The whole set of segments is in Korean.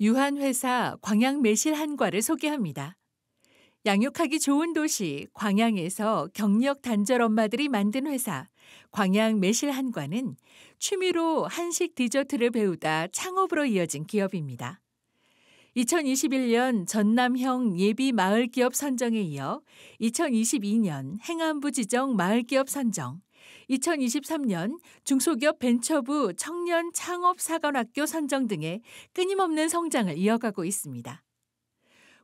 유한회사 광양매실 한과를 소개합니다. 양육하기 좋은 도시 광양에서 경력 단절 엄마들이 만든 회사 광양 매실 한과는 취미로 한식 디저트를 배우다 창업으로 이어진 기업입니다. 2021년 전남형 예비 마을기업 선정에 이어 2022년 행안부 지정 마을기업 선정, 2023년 중소기업 벤처부 청년 창업사관학교 선정 등의 끊임없는 성장을 이어가고 있습니다.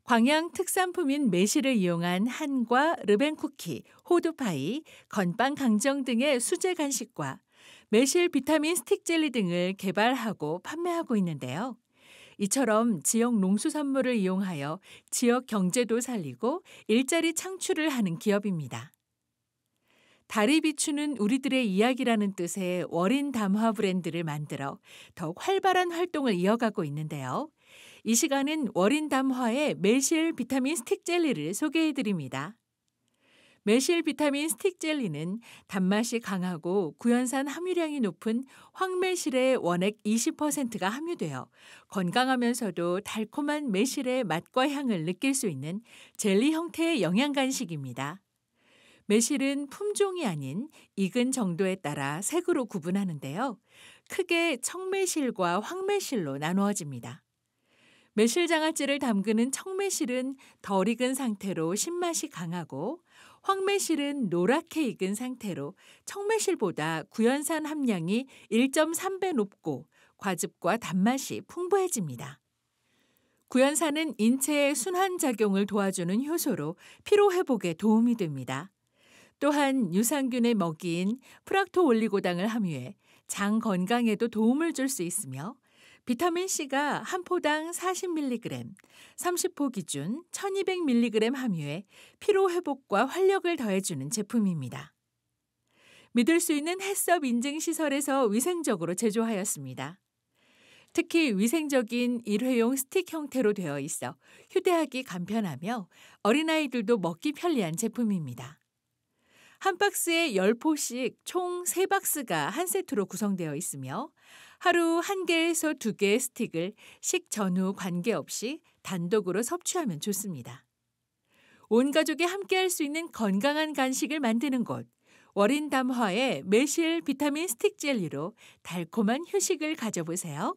광양 특산품인 매실을 이용한 한과 르벤쿠키, 호두파이, 건빵 강정 등의 수제 간식과 매실 비타민 스틱 젤리 등을 개발하고 판매하고 있는데요. 이처럼 지역 농수산물을 이용하여 지역 경제도 살리고 일자리 창출을 하는 기업입니다. 달이 비추는 우리들의 이야기라는 뜻의 월인 담화 브랜드를 만들어 더욱 활발한 활동을 이어가고 있는데요. 이 시간은 월인담화의 매실 비타민 스틱 젤리를 소개해 드립니다. 매실 비타민 스틱 젤리는 단맛이 강하고 구연산 함유량이 높은 황매실의 원액 20%가 함유되어 건강하면서도 달콤한 매실의 맛과 향을 느낄 수 있는 젤리 형태의 영양 간식입니다. 매실은 품종이 아닌 익은 정도에 따라 색으로 구분하는데요. 크게 청매실과 황매실로 나누어집니다. 매실장아찌를 담그는 청매실은 덜 익은 상태로 신맛이 강하고 황매실은 노랗게 익은 상태로 청매실보다 구연산 함량이 1.3배 높고 과즙과 단맛이 풍부해집니다. 구연산은 인체의 순환작용을 도와주는 효소로 피로회복에 도움이 됩니다. 또한 유산균의 먹이인 프락토올리고당을 함유해 장 건강에도 도움을 줄 수 있으며 비타민 C가 한 포당 40mg, 3 0포 기준 1200mg 함유에 피로 회복과 활력을 더해주는 제품입니다. 믿을 수 있는 햇섭 인증 시설에서 위생적으로 제조하였습니다. 특히 위생적인 일회용 스틱 형태로 되어 있어 휴대하기 간편하며 어린아이들도 먹기 편리한 제품입니다. 한 박스에 10포씩 총 3박스가 한 세트로 구성되어 있으며 하루 1개에서2개의 스틱을 식 전후 관계없이 단독으로 섭취하면 좋습니다. 온 가족이 함께 할 수 있는 건강한 간식을 만드는 곳, 월인 담화의 매실 비타민 스틱 젤리로 달콤한 휴식을 가져보세요.